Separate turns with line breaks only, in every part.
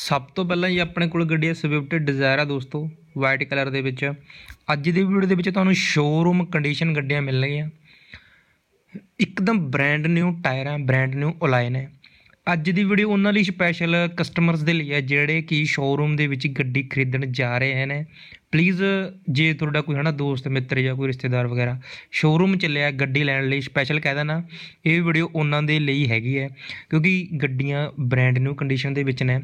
ਸਭ ਤੋਂ ਪਹਿਲਾਂ ਜੀ ਆਪਣੇ ਕੋਲ ਗੱਡੀ ਹੈ ਸਵਿਫਟ ਡਿਜ਼ਾਇਰ ਆ ਦੋਸਤੋ ਵਾਈਟ ਕਲਰ ਦੇ ਵਿੱਚ ਅੱਜ ਦੀ ਵੀਡੀਓ ਦੇ ਵਿੱਚ ਤੁਹਾਨੂੰ ਸ਼ੋਰੂਮ ਕੰਡੀਸ਼ਨ ਗੱਡੀਆਂ ਮਿਲਣਗੀਆਂ ਇੱਕਦਮ ਬ੍ਰਾਂਡ ਨਿਊ ਟਾਇਰ ਆ ਬ੍ਰਾਂਡ ਨਿਊ ਓਲਾਈਨ ਹੈ ਅੱਜ ਦੀ ਵੀਡੀਓ ਉਹਨਾਂ ਲਈ ਸਪੈਸ਼ਲ ਕਸਟਮਰਸ ਦੇ ਲਈ ਹੈ ਜਿਹੜੇ ਕਿ ਸ਼ੋਰੂਮ ਦੇ ਵਿੱਚ ਗੱਡੀ ਖਰੀਦਣ ਜਾ ਰਹੇ ਹਨ ਪਲੀਜ਼ ਜੇ ਤੁਹਾਡਾ ਕੋਈ ਹਨਾ ਦੋਸਤ ਮਿੱਤਰ ਜਾਂ ਕੋਈ ਰਿਸ਼ਤੇਦਾਰ ਵਗੈਰਾ ਸ਼ੋਰੂਮ ਚੱਲਿਆ ਗੱਡੀ ਲੈਣ ਲਈ ਸਪੈਸ਼ਲ ਕਹਿ ਦੇਣਾ ਇਹ ਵੀਡੀਓ ਉਹਨਾਂ ਦੇ ਲਈ ਹੈਗੀ ਹੈ ਕਿਉਂਕਿ ਗੱਡੀਆਂ ਬ੍ਰਾਂਡ ਨਿਊ ਕੰਡੀਸ਼ਨ ਦੇ ਵਿੱਚ ਨੇ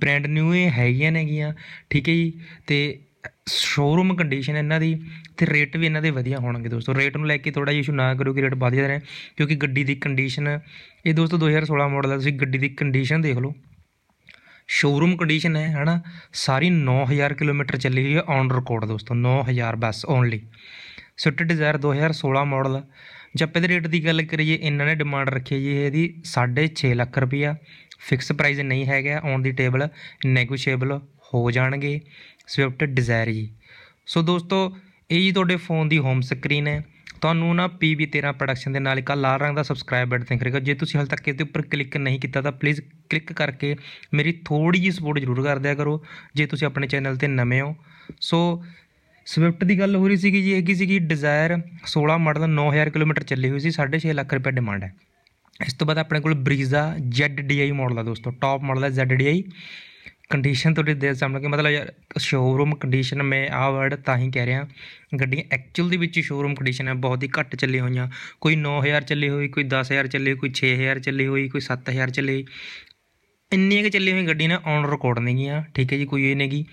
ਬ੍ਰੈਂਡ ਨਿਊ ਹੀ ਹੈਗੀਆਂ ਨੇਗੀਆਂ ਠੀਕ ਹੈ ਜੀ ਤੇ ਸ਼ੋਰੂਮ ਕੰਡੀਸ਼ਨ ਇਹਨਾਂ ਦੀ ਤੇ ਰੇਟ ਵੀ ਇਹਨਾਂ ਦੇ ਵਧੀਆ ਹੋਣਗੇ ਦੋਸਤੋ ਰੇਟ ਨੂੰ ਲੈ ਕੇ ਥੋੜਾ ਜਿਹਾ ਇਸ਼ੂ ਨਾ ਕਰੋ ਕਿ ਰੇਟ ਵਧੀਆ ਰਹੇ ਕਿਉਂਕਿ ਗੱਡੀ ਦੀ ਕੰਡੀਸ਼ਨ ਇਹ ਦੋਸਤੋ 2016 ਮਾਡਲ ਦਾ ਤੁਸੀਂ ਗੱਡੀ ਦੀ ਕੰਡੀਸ਼ਨ ਦੇਖ ਲਓ ਸ਼ੋਰੂਮ ਕੰਡੀਸ਼ਨ ਹੈ ਹਨਾ ਸਾਰੀ 9000 ਕਿਲੋਮੀਟਰ ਚੱਲੀ ਹੋਈ ਹੈ ਔਨ ਰਿਕਾਰਡ ਦੋਸਤੋ 9000 ਬਸ ਓਨਲੀ ਸਵਿਫਟ ਡਿਜ਼ਾਇਰ 2016 ਮਾਡਲ ਜੱਪੇ ਦੇ ਰੇਟ ਦੀ ਗੱਲ ਕਰੀਏ ਇਹਨਾਂ ਨੇ ਡਿਮਾਂਡ ਰੱਖੀ ਜੀ ਇਹਦੀ 6.5 ਲੱਖ ਰੁਪਇਆ ਫਿਕਸ ਪ੍ਰਾਈਸ ਨਹੀਂ ਹੈਗਾ ਔਨ ਦੀ ਟੇਬਲ ਨੈਗੋਸ਼ੀਏਬਲ ਹੋ ਜਾਣਗੇ ਸਵਿਫਟ ਡਿਜ਼ਾਇਰ ਜੀ ਸੋ ਦੋਸਤੋ ਇਹ ਜੀ ਤੁਹਾਡੇ ਫੋਨ ਦੀ ਹੋਮ ਸਕਰੀਨ ਹੈ ਤੁਹਾਨੂੰ ਨਾ PB13 ਪ੍ਰੋਡਕਸ਼ਨ ਦੇ ਨਾਲ ਇੱਕ ਲਾਲ ਰੰਗ ਦਾ ਸਬਸਕ੍ਰਾਈਬ ਬਟਨ ਦਿਖ ਰਿਹਾ ਜੇ ਤੁਸੀਂ ਹਾਲ ਤੱਕ ਇਸ ਦੇ ਉੱਪਰ ਕਲਿੱਕ ਨਹੀਂ ਕੀਤਾ ਤਾਂ ਪਲੀਜ਼ ਕਲਿੱਕ ਕਰਕੇ ਮੇਰੀ ਥੋੜੀ ਜੀ ਸਪੋਰਟ ਜ਼ਰੂਰ ਕਰ ਦਿਆ ਕਰੋ ਜੇ ਤੁਸੀਂ ਆਪਣੇ ਚੈਨਲ ਤੇ ਨਵੇਂ ਹੋ ਸੋ ਸਵਿਫਟ ਦੀ ਗੱਲ ਹੋ ਰਹੀ ਸੀਗੀ ਜੀ ਇਹ ਕੀ ਸੀਗੀ ਡਿਜ਼ਾਇਰ 16 ਮਾਡਲ 9000 ਕਿਲੋਮੀਟਰ ਚੱਲੀ ਹੋਈ ਸੀ 6.5 ਲੱਖ ਰੁਪਏ ਡਿਮਾਂਡ ਹੈ ਇਸ ਤੋਂ ਬਾਅਦ ਆਪਣੇ ਕੋਲ ਬਰੀਜ਼ਾ ZDI ਮਾਡਲ ਆ ਦੋਸਤੋ ਟਾਪ ਮਾਡਲ ਹੈ ZDI ਕੰਡੀਸ਼ਨ ਤੁਹਾਡੇ ਦੇ ਸਾਹਮਣੇ ਕਿ ਮਤਲਬ ਯਾਰ ਸ਼ੋਰੂਮ ਕੰਡੀਸ਼ਨ ਮੈਂ ਆ ਵਰਡ ਤਾਂ ਹੀ ਕਹਿ ਰਿਹਾ ਗੱਡੀਆਂ ਐਕਚੁਅਲ ਦੇ ਵਿੱਚ ਸ਼ੋਰੂਮ ਕੰਡੀਸ਼ਨ ਹੈ ਬਹੁਤ ਹੀ ਘੱਟ ਚੱਲੀ ਹੋਈਆਂ ਕੋਈ 9000 ਚੱਲੀ ਹੋਈ ਕੋਈ 10000 ਚੱਲੀ ਕੋਈ 6000 ਚੱਲੀ ਹੋਈ ਕੋਈ 7000 ਚੱਲੀ ਇੰਨੀਆਂ ਕਿ ਚੱਲੀ ਹੋਈ ਗੱਡੀ ਨਾ ਔਨ ਰਿਕਾਰਡ ਨੇਗੀਆਂ ਠੀਕ ਹੈ ਜੀ ਕੋਈ ਇਹ ਨਹੀਂਗੀ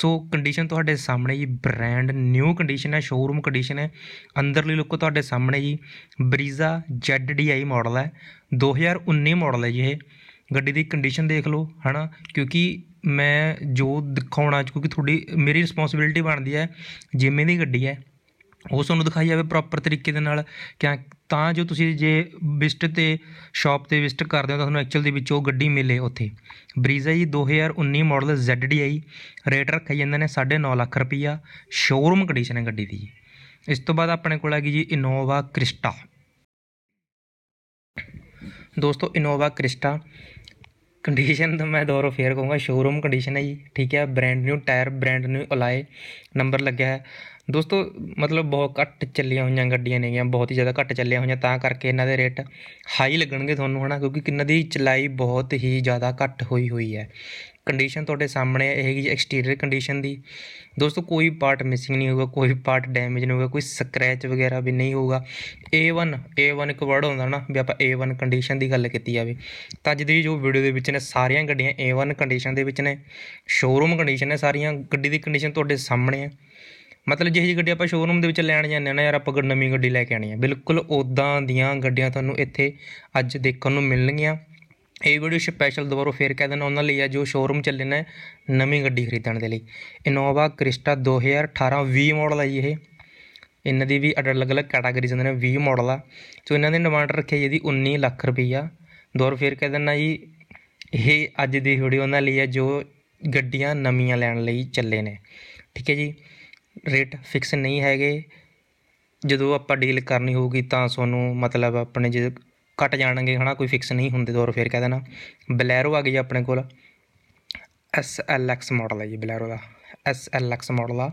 ਸੋ ਕੰਡੀਸ਼ਨ ਤੁਹਾਡੇ ਸਾਹਮਣੇ ਜੀ ਬ੍ਰਾਂਡ ਨਿਊ ਕੰਡੀਸ਼ਨ ਹੈ ਸ਼ੋਰੂਮ ਕੰਡੀਸ਼ਨ ਹੈ ਅੰਦਰਲੀ ਲੁੱਕ ਤੁਹਾਡੇ ਸਾਹਮਣੇ ਜੀ ਬਰੀਜ਼ਾ ZDI ਮਾਡਲ ਹੈ 2019 ਮਾਡਲ ਹੈ ਜੀ ਇਹ ਗੱਡੀ ਦੀ ਕੰਡੀਸ਼ਨ ਦੇਖ ਲਓ ਹਨਾ ਕਿਉਂਕਿ ਮੈਂ ਜੋ ਦਿਖਾਉਣਾ ਕਿਉਂਕਿ ਤੁਹਾਡੀ ਮੇਰੀ ਰਿਸਪੌਂਸਿਬਿਲਟੀ ਬਣਦੀ ਹੈ ਜਿਵੇਂ ਦੀ ਗੱਡੀ ਹੈ ਉਹ ਤੁਹਾਨੂੰ ਦਿਖਾਈ ਜਾਵੇ ਪ੍ਰੋਪਰ ਤਰੀਕੇ ਦੇ ਨਾਲ ਕਿ ਤਾਂ ਜੋ ਤੁਸੀਂ ਜੇ ਵਿਸਟ ਤੇ ਸ਼ਾਪ ਤੇ ਵਿਸਟ ਕਰਦੇ ਹੋ ਤਾਂ ਤੁਹਾਨੂੰ ਐਕਚੁਅਲ ਦੇ ਵਿੱਚ ਉਹ ਗੱਡੀ ਮਿਲੇ ਉੱਥੇ ਬਰੀਜ਼ਾ ਜੀ 2019 ਮਾਡਲ ZDI ਰੇਟ ਰੱਖਿਆ ਜਾਂਦਾ ਨੇ 9.5 ਲੱਖ ਰੁਪਈਆ ਸ਼ੋਰੂਮ ਕੰਡੀਸ਼ਨ ਹੈ ਗੱਡੀ ਦੀ ਇਸ ਤੋਂ ਬਾਅਦ ਆਪਣੇ ਕੋਲ ਹੈਗੀ ਜੀ ਇਨੋਵਾ ਕ੍ਰਿਸਟਾ ਦੋਸਤੋ ਇਨੋਵਾ ਕ੍ਰਿਸਟਾ ਕੰਡੀਸ਼ਨ ਤਾਂ ਮੈਂ ਦੋਰੋ ਫੇਰ ਕਹੂੰਗਾ ਸ਼ੋਰੂਮ ਕੰਡੀਸ਼ਨ ਹੈ ਜੀ ਠੀਕ ਹੈ brand new tyre brand new alloy number ਲੱਗਿਆ ਹੈ ਦੋਸਤੋ ਮਤਲਬ ਬਹੁਤ ਘੱਟ ਚੱਲੀਆਂ ਹੋਈਆਂ ਗੱਡੀਆਂ ਨੇਗੀਆਂ ਬਹੁਤ ਹੀ ਜ਼ਿਆਦਾ ਘੱਟ ਚੱਲੀਆਂ ਹੋਈਆਂ ਤਾਂ ਕਰਕੇ ਇਹਨਾਂ ਦੇ ਰੇਟ ਹਾਈ ਲੱਗਣਗੇ ਤੁਹਾਨੂੰ ਹਨਾ ਕਿਉਂਕਿ ਇਹਨਾਂ ਦੀ ਚਲਾਈ ਬਹੁਤ ਹੀ ਜ਼ਿਆਦਾ ਘੱਟ ਹੋਈ ਹੋਈ ਹੈ ਕੰਡੀਸ਼ਨ ਤੁਹਾਡੇ ਸਾਹਮਣੇ ਇਹ ਹੈਗੀ ਐਕਸਟੀਰੀਅਰ ਕੰਡੀਸ਼ਨ ਦੀ ਦੋਸਤੋ ਕੋਈ ਪਾਰਟ ਮਿਸਿੰਗ ਨਹੀਂ ਹੋਊਗਾ ਕੋਈ ਪਾਰਟ ਡੈਮੇਜ ਨਹੀਂ ਹੋਊਗਾ ਕੋਈ ਸਕ੍ਰੈਚ ਵਗੈਰਾ ਵੀ ਨਹੀਂ ਹੋਊਗਾ A1 A1 ਇੱਕ ਵਰਡ ਹੁੰਦਾ ਨਾ ਵੀ ਆਪਾਂ A1 ਕੰਡੀਸ਼ਨ ਦੀ ਗੱਲ ਕੀਤੀ ਜਾਵੇ ਤਾਂ ਅੱਜ ਦੀ ਜੋ ਵੀਡੀਓ ਦੇ ਵਿੱਚ ਨੇ ਸਾਰੀਆਂ ਗੱਡੀਆਂ A1 ਕੰਡੀਸ਼ਨ ਦੇ ਵਿੱਚ ਨੇ ਸ਼ੋਰੂਮ ਕੰਡੀਸ਼ਨ ਨੇ ਸਾਰੀਆਂ ਗੱਡੀ ਦੀ ਕੰਡੀਸ਼ਨ ਤੁਹਾਡੇ ਸਾਹਮਣੇ ਹੈ ਮਤਲਬ ਜਿਹੜੀ ਗੱਡੀ ਆਪਾਂ ਸ਼ੋਰੂਮ ਦੇ ਵਿੱਚ ਲੈਣ ਜਾਂਦੇ ਆ ਨਾ ਯਾਰ ਆਪਾਂ ਨਵੀਂ ਗੱਡੀ ਲੈ ਕੇ ਆਣੀ ਆ ਬਿਲਕੁਲ ਉਦਾਂ ਦੀਆਂ ਗੱਡੀਆਂ ਤੁਹਾਨੂੰ ਇੱਥੇ ਅੱਜ ਦੇਖਣ ਨੂੰ ਮਿਲਣਗੀਆਂ ਇਹ ਵੀਡੀਓ ਸਪੈਸ਼ਲ ਦੁਬਾਰਾ ਫੇਰ ਕਹਿ ਦਿੰਨਾ ਉਹਨਾਂ ਲਈ ਆ ਜੋ ਸ਼ੋਰੂਮ ਚੱਲੇ ਨੇ ਨਵੀਂ ਗੱਡੀ ਖਰੀਦਣ ਦੇ ਲਈ ਇਨੋਵਾ ਕ੍ਰਿਸਟਾ 2018-20 ਮਾਡਲ ਆ ਜੀ ਇਹ ਇਹਨਾਂ ਦੀ ਵੀ ਅਲੱਗ-ਅਲੱਗ ਕੈਟਾਗਰੀਜ਼ ਹੁੰਦੇ ਨੇ 20 ਮਾਡਲ ਆ ਸੋ ਇਹਨਾਂ ਦੀ ਡਿਮਾਂਡ ਰੱਖੀ ਹੈ 19 ਲੱਖ ਰੁਪਈਆ ਦੁਬਾਰਾ ਫੇਰ ਕਹਿ ਦਿੰਨਾ ਜੀ ਇਹ ਅੱਜ ਦੀ ਵੀਡੀਓ ਉਹਨਾਂ ਲਈ ਆ ਜੋ ਗੱਡੀਆਂ ਨਵੀਆਂ ਲੈਣ ਲਈ ਚੱਲੇ ਨੇ ਠੀਕ ਹੈ ਜੀ ਰੇਟ ਫਿਕਸ ਨਹੀਂ ਹੈਗੇ ਜਦੋਂ ਆਪਾਂ ਡੀਲ ਕਰਨੀ ਹੋਊਗੀ ਤਾਂ ਤੁਹਾਨੂੰ ਮਤਲਬ ਆਪਣੇ ਜੇ ਕੱਟ ਜਾਣਗੇ ਹਨਾ ਕੋਈ ਫਿਕਸ ਨਹੀਂ ਹੁੰਦੇ ਦੌਰ ਫੇਰ ਕਹਿ ਦੇਣਾ ਬਲੈਰੋ ਆ ਗਈ ਆਪਣੇ ਕੋਲ ਐਸ ਐਲ ਐਕਸ ਮਾਡਲ ਹੈ ਜੀ ਬਲੈਰੋ ਦਾ ਐਸ ਐਲ ਐਕਸ ਮਾਡਲ ਆ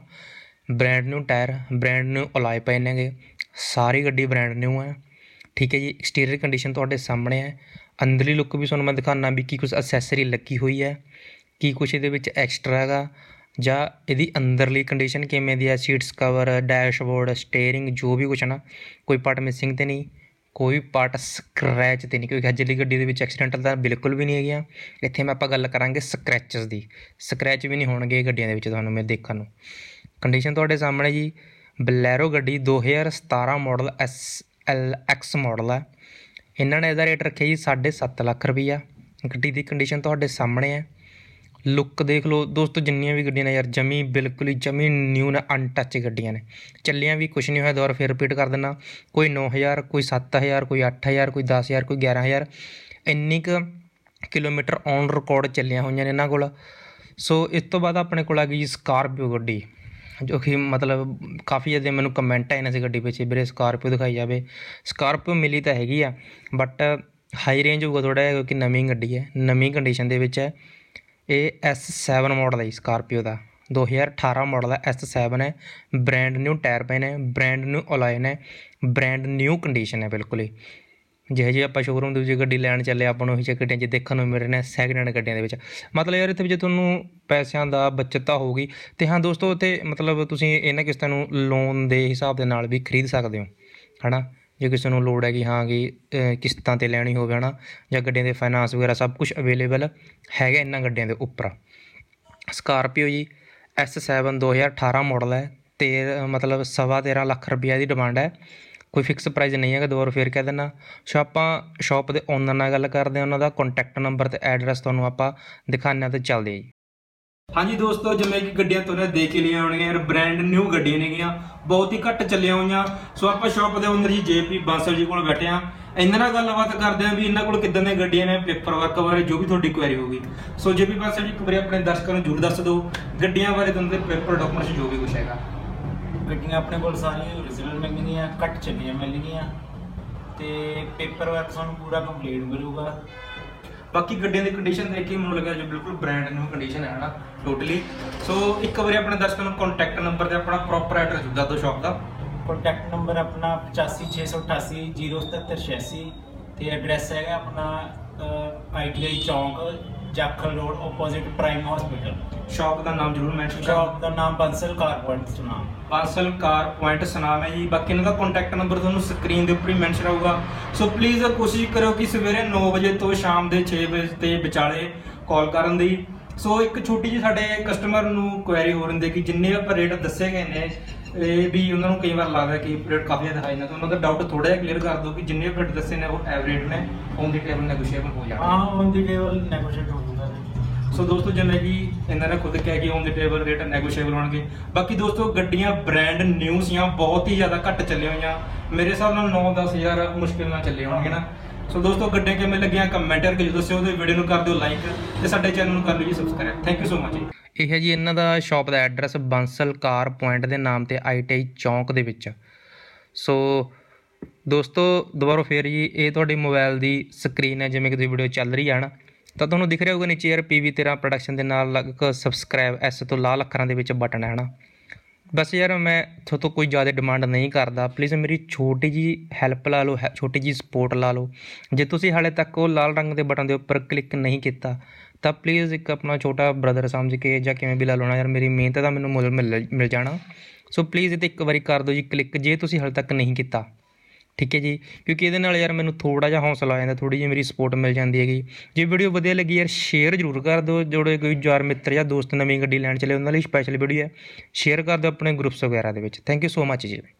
brand new tyre brand new alloy ਪਏ ਨੇਗੇ ਸਾਰੀ ਗੱਡੀ ਬ੍ਰਾਂਡ ਨਿਊ ਹੈ ਠੀਕ ਹੈ ਜੀ ਐਕਸਟੀਰੀਅਰ ਕੰਡੀਸ਼ਨ ਤੁਹਾਡੇ ਸਾਹਮਣੇ ਹੈ ਅੰਦਰਲੀ ਲੁੱਕ ਵੀ ਤੁਹਾਨੂੰ ਮੈਂ ਦਿਖਾਣਾ ਵੀ ਕੀ ਕੁਝ ਐਕਸੈਸਰੀ ਲੱਗੀ ਹੋਈ ਹੈ ਕੀ ਕੁਝ ਇਹਦੇ ਵਿੱਚ ਐਕਸਟਰਾ ਹੈਗਾ ਜਾਂ ਇਹਦੀ ਅੰਦਰਲੀ ਕੰਡੀਸ਼ਨ ਕਿਵੇਂ ਦੀ ਹੈ ਸੀਟਸ ਕਵਰ ਡੈਸ਼ਬੋਰਡ ਸਟੀਅਰਿੰਗ ਜੋ ਵੀ ਕੁਛ ਹੈ ਨਾ ਕੋਈ ਪਾਰਟ ਮਿਸਿੰਗ ਤੇ ਨਹੀਂ ਕੋਈ ਪਾਰਟ ਸਕ੍ਰੈਚ ਤੇ ਨਹੀਂ ਕਿਉਂਕਿ ਅੱਜ ਗੱਡੀ ਦੇ ਵਿੱਚ ਐਕਸੀਡੈਂਟਲ ਤਾਂ ਬਿਲਕੁਲ ਵੀ ਨਹੀਂ ਹੈਗੀਆਂ ਇੱਥੇ ਮੈਂ ਆਪਾਂ ਗੱਲ ਕਰਾਂਗੇ ਸਕ੍ਰੈਚਸ ਦੀ ਸਕ੍ਰੈਚ ਵੀ ਨਹੀਂ ਹੋਣਗੇ ਗੱਡੀਆਂ ਦੇ ਵਿੱਚ ਤੁਹਾਨੂੰ ਮੈਂ ਦੇਖਣ ਨੂੰ ਕੰਡੀਸ਼ਨ ਤੁਹਾਡੇ ਸਾਹਮਣੇ ਜੀ ਬਲੈਰੋ ਗੱਡੀ 2017 model S L X model ਹੈ ਇਹਨਾਂ ਨੇ ਇਹਦਾ ਰੇਟ ਰੱਖਿਆ ਜੀ 7.5 ਲੱਖ ਰੁਪਈਆ ਗੱਡੀ ਦੀ ਕੰਡੀਸ਼ਨ ਤੁਹਾਡੇ ਸਾਹਮਣੇ ਹੈ ਲੁੱਕ ਦੇਖ ਲਓ ਦੋਸਤੋ ਜਿੰਨੀਆਂ ਵੀ ਗੱਡੀਆਂ ਨੇ ਯਾਰ ਜਮੀ ਬਿਲਕੁਲ ਹੀ ਜਮੀ ਨਿਊ ਨੇ ਅਨਟੱਚ ਗੱਡੀਆਂ ਨੇ ਚੱਲੀਆਂ ਵੀ ਕੁਛ ਨਹੀਂ ਹੋਇਆ ਦੁਬਾਰਾ ਫਿਰ ਰਿਪੀਟ ਕਰ ਦਿੰਨਾ ਕੋਈ 9000 ਕੋਈ 7000 ਕੋਈ 8000 ਕੋਈ 10000 ਕੋਈ 11000 ਇੰਨੀ ਕੁ ਕਿਲੋਮੀਟਰ ਔਨ ਰਿਕਾਰਡ ਚੱਲੀਆਂ ਹੋਈਆਂ ਨੇ ਇਹਨਾਂ ਕੋਲ ਸੋ ਇਸ ਤੋਂ ਬਾਅਦ ਆਪਣੇ ਕੋਲ ਆ ਗਈ ਸਕਾਰਪੀਓ ਗੱਡੀ ਜੋ ਕਿ ਮਤਲਬ ਕਾਫੀ ਜ਼ਿਆਦਾ ਮੈਨੂੰ ਕਮੈਂਟ ਆਏ ਨੇ ਇਸ ਗੱਡੀ ਪਿੱਛੇ ਵੀਰੇ ਸਕਾਰਪੀਓ ਦਿਖਾਈ ਜਾਵੇ ਸਕਾਰਪੀਓ ਮਿਲੀ ਤਾਂ ਹੈਗੀ ਆ ਬਟ ਹਾਈ ਰੇਂਜ ਹੋਊਗਾ ਥੋੜਾ ਕਿਉਂਕਿ ਨਵੀਂ ਗੱਡੀ ਹੈ ਨਵੀਂ ਕੰਡੀਸ਼ਨ ਦੇ ਵਿੱਚ ਹੈ ਇਹ S7 ਮਾਡਲ ਹੈ ਸਕਾਰਪੀਓ ਦਾ 2018 ਮਾਡਲ ਹੈ S7 ਹੈ ਬ੍ਰਾਂਡ ਨਿਊ ਟਾਇਰ ਪਏ ਨੇ ਬ੍ਰਾਂਡ ਨਿਊ ਅਲਾਈਨ ਹੈ ਬ੍ਰਾਂਡ ਨਿਊ ਕੰਡੀਸ਼ਨ ਹੈ ਬਿਲਕੁਲ ਹੀ ਜਿਹੇ ਜਿਹੇ ਆਪਾਂ ਸ਼ੋਰੂਮ ਦੇ ਵਿੱਚ ਗੱਡੀ ਲੈਣ ਚੱਲੇ ਆਪਾਂ ਨੂੰ ਉਹੀ ਜਿਹੇ ਗੱਡੀਆਂ ਜੇ ਦੇਖਣ ਨੂੰ ਮਿਲ ਰਹੇ ਨੇ ਸੈਕਿੰਡ ਹੈਂਡ ਗੱਡੀਆਂ ਦੇ ਵਿੱਚ ਮਤਲਬ ਯਾਰ ਇੱਥੇ ਵਿੱਚ ਤੁਹਾਨੂੰ ਪੈਸਿਆਂ ਦਾ ਬਚਤ ਤਾਂ ਹੋਊਗੀ ਤੇ ਹਾਂ ਦੋਸਤੋ ਇੱਥੇ ਮਤਲਬ ਤੁਸੀਂ ਇਹਨਾਂ ਕਿਸ਼ਤਾਂ ਨੂੰ ਲੋਨ ਦੇ ਹਿਸਾਬ ਦੇ ਨਾਲ ਵੀ ਖਰੀਦ ਸਕਦੇ ਹੋ ਹਨਾ ਜੇ ਕਿਸੇ ਨੂੰ ਲੋੜ ਹੈ ਕਿ ਹਾਂ ਕਿ ਕਿਸ਼ਤਾਂ ਤੇ ਲੈਣੀ ਹੋਵੇ ਹਨਾ ਜਾਂ ਗੱਡੀਆਂ ਦੇ ਫਾਈਨਾਂਸ ਵਗੈਰਾ ਸਭ ਕੁਝ ਅਵੇਲੇਬਲ ਹੈਗਾ ਇਹਨਾਂ ਗੱਡੀਆਂ ਦੇ ਉੱਪਰ ਸਕਾਰਪੀਓ ਜੀ S7 2018 ਮਾਡਲ ਹੈ ਤੇ ਮਤਲਬ ਸਵਾ 13 ਲੱਖ ਰੁਪਏ ਦੀ ਡਿਮਾਂਡ ਹੈ ਕੋਈ ਫਿਕਸ ਪ੍ਰਾਈਸ ਨਹੀਂ ਹੈਗਾ ਦੁਬਾਰਾ ਫੇਰ ਕਹਿ ਦਿੰਨਾ ਸੋ ਆਪਾਂ ਸ਼ਾਪ ਦੇ ਓਨਰ ਨਾਲ ਗੱਲ ਕਰਦੇ ਹਾਂ ਉਹਨਾਂ ਦਾ ਕੰਟੈਕਟ ਨੰਬਰ ਤੇ ਐਡਰੈਸ ਤੁਹਾਨੂੰ ਆਪਾਂ ਦਿਖਾਣਾ ਤੇ ਚੱਲਦੇ ਆਂ ਜੀ ਹਾਂਜੀ ਦੋਸਤੋ ਜਿਵੇਂ ਕਿ ਗੱਡੀਆਂ ਤੋਂ ਨੇ ਦੇਖ ਹੀ ਲਈਆਂ ਹੋਣਗੀਆਂ ਯਾਰ ਬ੍ਰਾਂਡ ਨਿਊ ਗੱਡੀਆਂ ਨੇਗੀਆਂ ਬਹੁਤ ਹੀ ਘੱਟ ਚੱਲੀਆਂ ਹੋਈਆਂ ਸੋ ਆਪਾਂ ਸ਼ਾਪ ਦੇ ਅੰਦਰ ਹੀ ਜੇਪੀ ਬਾਂਸਲ ਜੀ ਕੋਲ ਬੈਠੇ ਆ ਇਹਨਾਂ ਨਾਲ ਗੱਲਬਾਤ ਕਰਦੇ ਆ ਵੀ ਇਹਨਾਂ ਕੋਲ ਕਿੱਦਾਂ ਦੀਆਂ ਗੱਡੀਆਂ ਨੇ ਪੇਪਰ ਵਰਕ ਬਾਰੇ ਜੋ ਵੀ ਤੁਹਾਡੀ ਕੁਐਰੀ ਹੋਗੀ ਸੋ ਜੇਪੀ ਬਾਂਸਲ ਜੀ ਇੱਕ ਵਾਰੀ ਆਪਣੇ ਦਰਸ਼ਕਾਂ ਨੂੰ ਜੁੜ ਦੱਸ ਦਿਓ ਗੱਡੀਆਂ ਬਾਰੇ ਤੁਹਾਨੂੰ ਦੇ ਪੇਪਰ ਡਾਕੂਮੈਂਟਸ ਜੋ ਵੀ ਕੁਝ ਹੈਗਾ ਗੱਡੀਆਂ ਆਪਣੇ ਕੋਲ ਸਾਰੀਆਂ ਓਰੀਜਨਲ ਮੰਗਣੀਆਂ ਘੱਟ ਚੱਲੀਆਂ ਮਿਲਣੀਆਂ ਤੇ ਪੇਪਰ ਵਰਕ ਸਾਨੂੰ ਪੂਰਾ ਕੰਪਲੀਟ ਮਿਲੂਗਾ ਬਾਕੀ ਗੱਡੀਆਂ ਦੀ ਕੰਡੀਸ਼ਨ ਦੇਖ ਕੇ ਮੈਨੂੰ ਲੱਗਿਆ ਜੋ ਬਿਲਕੁਲ ਬ੍ਰਾਂਡ ਨਿਊ ਕੰਡੀਸ਼ਨ ਹੈ ਹਨਾ ਟੋਟਲੀ ਸੋ ਇੱਕ ਵਾਰੀ ਆਪਣੇ ਦਰਸ਼ਕਾਂ ਨੂੰ ਕੰਟੈਕਟ ਨੰਬਰ ਤੇ ਆਪਣਾ ਪ੍ਰੋਪਰ ਐਡਰੈਸ ਦੱਸ ਦੋ ਸ਼ਾਪ ਦਾ ਕੰਟੈਕਟ ਨੰਬਰ ਆਪਣਾ 8568807786 ਤੇ ਐਡਰੈਸ ਹੈਗਾ ਆਪਣਾ ਆਈਟੀਆਈ ਚੌਂਕ Jakhal road opposite prime hospital shop ਦਾ ਨਾਮ ਜਰੂਰ ਮੈਂਸ਼ਨ ਕਰੋ ਸ਼ਾਪ ਦਾ ਨਾਮ Bansal car point Sunam Bansal car point Sunam ਹੈ ਜੀ ਬਾਕੀ ਇਹਨਾਂ ਦਾ ਕੰਟੈਕਟ ਨੰਬਰ ਤੁਹਾਨੂੰ ਸਕਰੀਨ ਦੇ ਉੱਪਰ ਹੀ ਮੈਂਸ਼ਨ ਆਊਗਾ ਸੋ ਪਲੀਜ਼ ਕੋਸ਼ਿਸ਼ ਕਰੋ ਕਿ ਸਵੇਰੇ 9 ਵਜੇ ਤੋਂ ਸ਼ਾਮ ਦੇ 6 ਵਜੇ ਤੇ ਵਿਚਾਲੇ ਕਾਲ ਕਰਨ ਦੀ ਸੋ ਇੱਕ ਛੋਟੀ ਜਿਹੀ ਸਾਡੇ ਕਸਟਮਰ ਨੂੰ ਕੁਐਰੀ ਹੋ ਰਹੀ ਹੈ ਕਿ ਜਿੰਨੇ ਆਪਾਂ ਰੇਟ ਦੱਸੇ ਗਏ ਨੇ ਇਹ ਵੀ ਉਹਨਾਂ ਨੂੰ ਕਈ ਵਾਰ ਲੱਗਦਾ ਕਿ ਰੇਟ ਕਾਫੀ ਜ਼ਿਆਦਾ ਹਾਈ ਨਾ ਤਾਂ ਉਹਨਾਂ ਦਾ ਡਾਊਟ ਥੋੜਾ ਜਿਹਾ ਕਲੀਅਰ ਕਰ ਦਿਓ ਕਿ ਜਿੰਨੇ ਫਿਟ ਦੱਸੇ ਨੇ ਉਹ ਐਵਰੇਜ ਨੇ ਔਨ ਦੀ ਟੇਬਲ ਨੈਗੋਸ਼ੀਏਬਲ ਹੋ ਜਾਣਾ ਹਾਂ ਔਨ ਦੀ ਟੇਬਲ ਨੈਗੋਸ਼ੀਏਟ ਹੋ ਜਾਂਦਾ ਸੋ ਦੋਸਤੋ ਜਿੰਨੇ ਕੀ ਇਹਨਾਂ ਨੇ ਖੁਦ ਕਹਿ ਕੇ on the table rate negotiable ਹੋਣਗੇ ਬਾਕੀ ਦੋਸਤੋ ਗੱਡੀਆਂ ਬ੍ਰਾਂਡ ਨਿਊਸ ਜਾਂ ਬਹੁਤ ਹੀ ਜ਼ਿਆਦਾ ਘੱਟ ਚੱਲੇ ਹੋਈਆਂ ਮੇਰੇ ਹਿਸਾਬ ਨਾਲ 9-10000 ਮੁਸ਼ਕਿਲ ਨਾਲ ਚੱਲੇ ਹੋਣਗੇ ਨਾ ਸੋ ਦੋਸਤੋ ਗੱਡੇ ਕਿਵੇਂ ਲੱਗੀਆਂ ਕਮੈਂਟ ਕਰਕੇ ਜਰੂਰ ਦੱਸਿਓ ਤੇ ਵੀਡੀਓ ਨੂੰ ਕਰ ਦਿਓ ਲਾਈਕ ਤੇ ਸਾਡੇ ਚੈਨਲ ਨੂੰ ਕਰ ਲਓ ਜੀ subscribe thank you so much ਇਹ ਹੈ ਜੀ ਇਹਨਾਂ ਦਾ ਸ਼ਾਪ ਦਾ ਐਡਰੈਸ ਬੰਸਲ ਕਾਰ ਪੁਆਇੰਟ ਦੇ ਨਾਮ ਤੇ ਆਈਟੀਆਈ ਚੌਂਕ ਦੇ ਵਿੱਚ ਸੋ ਦੋਸਤੋ ਦੁਬਾਰਾ ਫੇਰ ਜੀ ਇਹ ਤੁਹਾਡੇ ਮੋਬਾਈਲ ਦੀ ਸਕਰੀਨ ਹੈ ਜਿਵੇਂ ਕਿ ਤੁਸੀਂ ਵੀਡੀਓ ਚੱਲ ਰਹੀ ਹੈ ਨਾ ਤਾਂ ਤੁਹਾਨੂੰ ਦਿਖ ਰਿਹਾ ਹੋਊਗਾ ਨੀਚੇ ਯਾਰ ਪੀਵੀ 13 ਪ੍ਰੋਡਕਸ਼ਨ ਦੇ ਨਾਲ ਲੱਗ ਕੇ ਸਬਸਕ੍ਰਾਈਬ ਐਸ ਤੋਂ ਲਾਲ ਅੱਖਰਾਂ ਦੇ ਵਿੱਚ ਬਟਨ ਹੈ ਨਾ ਬਸ ਯਾਰ ਮੈਂ ਤੁਹਾਤੋਂ ਕੋਈ ਜ਼ਿਆਦਾ ਡਿਮਾਂਡ ਨਹੀਂ ਕਰਦਾ ਪਲੀਜ਼ ਮੇਰੀ ਛੋਟੀ ਜੀ ਹੈਲਪ ਲਾ ਲਓ ਛੋਟੀ ਜੀ ਸਪੋਰਟ ਲਾ ਲਓ ਜੇ ਤੁਸੀਂ ਹਾਲੇ ਤੱਕ ਉਹ ਲਾਲ ਰੰਗ ਦੇ ਬਟਨ ਦੇ ਉੱਪਰ ਕਲਿੱਕ ਨਹੀਂ ਕੀਤਾ ਤਾਂ ਪਲੀਜ਼ ਇੱਕ ਆਪਣਾ ਛੋਟਾ ਬ੍ਰਦਰ ਸਮਝ ਕੇ ਜਾਂ ਕਿਵੇਂ ਵੀ ਲਾ ਲੋਣਾ ਯਾਰ ਮੇਰੀ ਮਿਹਨਤ ਦਾ ਮੈਨੂੰ ਮੁੱਲ ਮਿਲ ਜਾਣਾ ਸੋ ਪਲੀਜ਼ ਇਹ ਤੇ ਇੱਕ ਵਾਰੀ ਕਰ ਦਿਓ ਜੀ ਕਲਿੱਕ ਜੇ ਤੁਸੀਂ ਹਾਲੇ ਤੱਕ ਨਹੀਂ ਕੀਤਾ ਠੀਕ ਹੈ ਜੀ ਕਿਉਂਕਿ ਇਹਦੇ ਨਾਲ ਯਾਰ ਮੈਨੂੰ ਥੋੜਾ ਜਿਹਾ ਹੌਸਲਾ ਆ ਜਾਂਦਾ ਥੋੜੀ ਜਿਹੀ ਮੇਰੀ ਸਪੋਰਟ ਮਿਲ ਜਾਂਦੀ ਹੈਗੀ ਜੇ ਵੀਡੀਓ ਵਧੀਆ ਲੱਗੀ ਯਾਰ ਸ਼ੇਅਰ ਜ਼ਰੂਰ ਕਰ ਦਿਓ ਜਿਹੜੇ ਕੋਈ ਯਾਰ ਮਿੱਤਰ ਜਾਂ ਦੋਸਤ ਨਵੀਂ ਗੱਡੀ ਲੈਣ ਚਲੇ ਉਹਨਾਂ ਲਈ ਸਪੈਸ਼ਲ ਵੀਡੀਓ ਹੈ ਸ਼ੇਅਰ ਕਰ ਦਿਓ ਆਪਣੇ ਗਰੁੱਪਸ ਵਗੈਰਾ ਦੇ ਵਿੱਚ ਥੈਂਕ ਯੂ ਸੋ ਮੱਚ ਜੀ